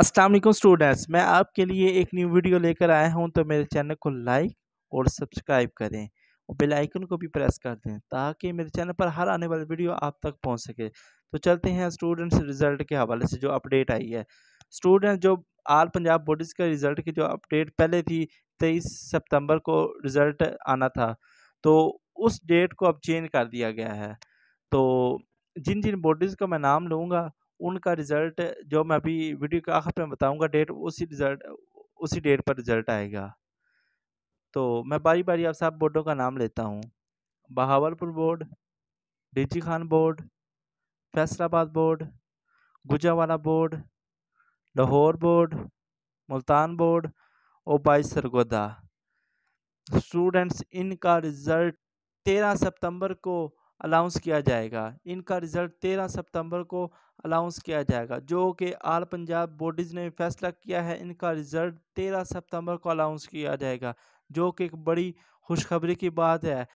Aslam students मैं आपके लिए एक न्यू वीडियो लेकर आया हूं तो मेरे चैनल को लाइक और सब्सक्राइब करें और बेल आइकन को भी प्रेस कर दें ताकि मेरे चैनल पर हर आने वाली वीडियो आप तक पहुंच सके तो चलते हैं स्टूडेंट्स रिज़ल्ट के हवाले से जो अपडेट आई है स्टूडेंट जो आल पंजाब बोर्डिस का रिज़ल्ट की जो अपडेट पहले थी तेईस सितम्बर को रिज़ल्ट आना था तो उस डेट को अब चेंज कर दिया गया है तो जिन जिन बोर्डिस का मैं नाम लूँगा उनका रिज़ल्ट जो मैं अभी वीडियो के आखिर में बताऊंगा डेट उसी रिज़ल्ट उसी डेट पर रिज़ल्ट आएगा तो मैं बारी बारी आप सब बोर्डों का नाम लेता हूँ Bahawalpur board DG Khan board Faisalabad board Gujranwala board Lahore board Multan board और बाई सरगोदा स्टूडेंट्स इनका रिज़ल्ट तेरह सितंबर को अलाउंस किया जाएगा इनका रिज़ल्ट तेरह सितंबर को अलाउंस किया जाएगा जो कि आल पंजाब बोर्डिज़ ने फैसला किया है इनका रिज़ल्ट तेरह सितंबर को अलाउंस किया जाएगा जो कि एक बड़ी खुशखबरी की बात है